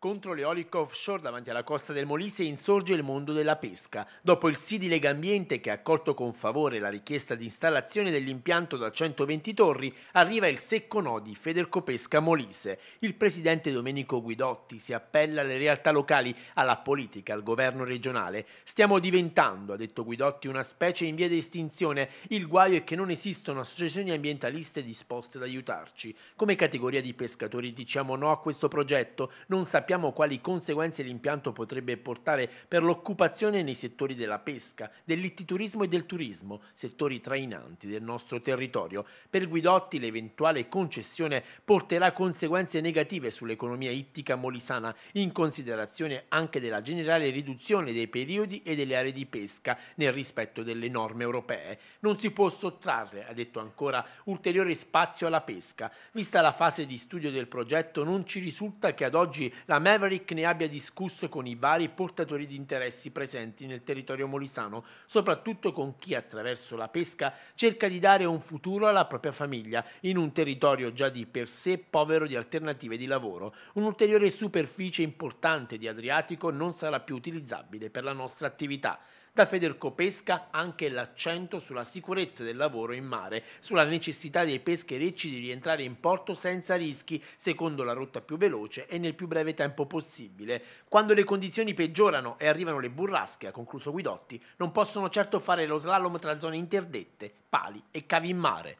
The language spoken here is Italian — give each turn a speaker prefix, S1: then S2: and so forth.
S1: Contro l'eolico offshore davanti alla costa del Molise insorge il mondo della pesca. Dopo il sì di Legambiente che ha accolto con favore la richiesta di installazione dell'impianto da 120 torri, arriva il secco no di Federcopesca Molise. Il presidente Domenico Guidotti si appella alle realtà locali, alla politica, al governo regionale. Stiamo diventando, ha detto Guidotti, una specie in via di estinzione. Il guaio è che non esistono associazioni ambientaliste disposte ad aiutarci. Come categoria di pescatori diciamo no a questo progetto, non sappiamo sappiamo quali conseguenze l'impianto potrebbe portare per l'occupazione nei settori della pesca, dell'ittiturismo e del turismo, settori trainanti del nostro territorio. Per Guidotti l'eventuale concessione porterà conseguenze negative sull'economia ittica molisana, in considerazione anche della generale riduzione dei periodi e delle aree di pesca nel rispetto delle norme europee. Non si può sottrarre, ha detto ancora, ulteriore spazio alla pesca. Vista la fase di studio del progetto non ci risulta che ad oggi la Maverick ne abbia discusso con i vari portatori di interessi presenti nel territorio molisano, soprattutto con chi attraverso la pesca cerca di dare un futuro alla propria famiglia in un territorio già di per sé povero di alternative di lavoro. Un'ulteriore superficie importante di Adriatico non sarà più utilizzabile per la nostra attività. Da Federco Pesca anche l'accento sulla sicurezza del lavoro in mare, sulla necessità dei pescherecci di rientrare in porto senza rischi, secondo la rotta più veloce e nel più breve tempo tempo possibile. Quando le condizioni peggiorano e arrivano le burrasche, ha concluso Guidotti, non possono certo fare lo slalom tra zone interdette, pali e cavi in mare.